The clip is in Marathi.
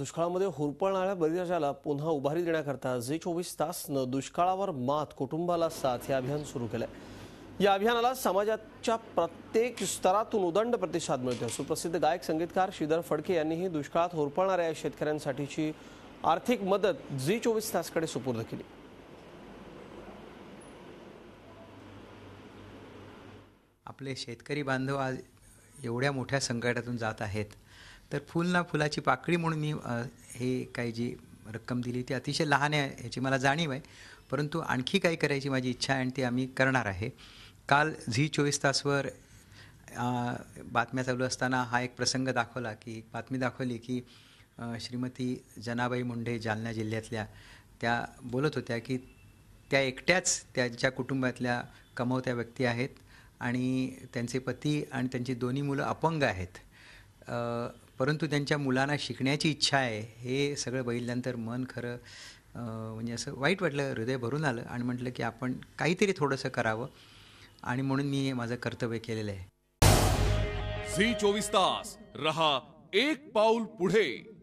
दुष्काळामध्ये होरपळणाऱ्या बळीराजाला पुन्हा उभारी देण्याकरता जे चोवीस तासनं दुष्काळावर मात कुटुंबाला साथ हे अभियान सुरू केलं या अभियानाला समाजाच्या प्रत्येक स्तरातून उदंड प्रतिसाद मिळतो सुप्रसिद्ध गायक संगीतकार श्रीधर फडके यांनीही दुष्काळात होरपळणाऱ्या शेतकऱ्यांसाठीची आर्थिक मदत जी चोवीस तासकडे सुपूर्द केली आपले शेतकरी बांधव आज एवढ्या मोठ्या संकटातून जात आहेत तर फुल ना फुलाची पाकळी म्हणून मी हे काही जी रक्कम दिली ती अतिशय लहान आहे ह्याची मला जाणीव आहे परंतु आणखी काही करायची माझी इच्छा आहे आणि ती आम्ही करणार आहे काल झी चोवीस तासवर बातम्या चालू असताना हा एक प्रसंग दाखवला की एक बातमी दाखवली की श्रीमती जनाबाई मुंडे जालना जिल्ह्यातल्या त्या बोलत होत्या की त्या एकट्याच त्यांच्या कुटुंबातल्या कमवत्या व्यक्ती आहेत आणि त्यांचे पती आणि त्यांची दोन्ही मुलं अपंग आहेत परंतु त्यांच्या मुलांना शिकण्याची इच्छा आहे हे सगळं बघितल्यानंतर मन खरं म्हणजे असं वाईट वाटलं हृदय भरून आलं आणि म्हटलं की आपण काहीतरी थोडंसं करावं आणि म्हणून मी माझं कर्तव्य केलेलं आहे चोवीस तास रहा एक पाऊल पुढे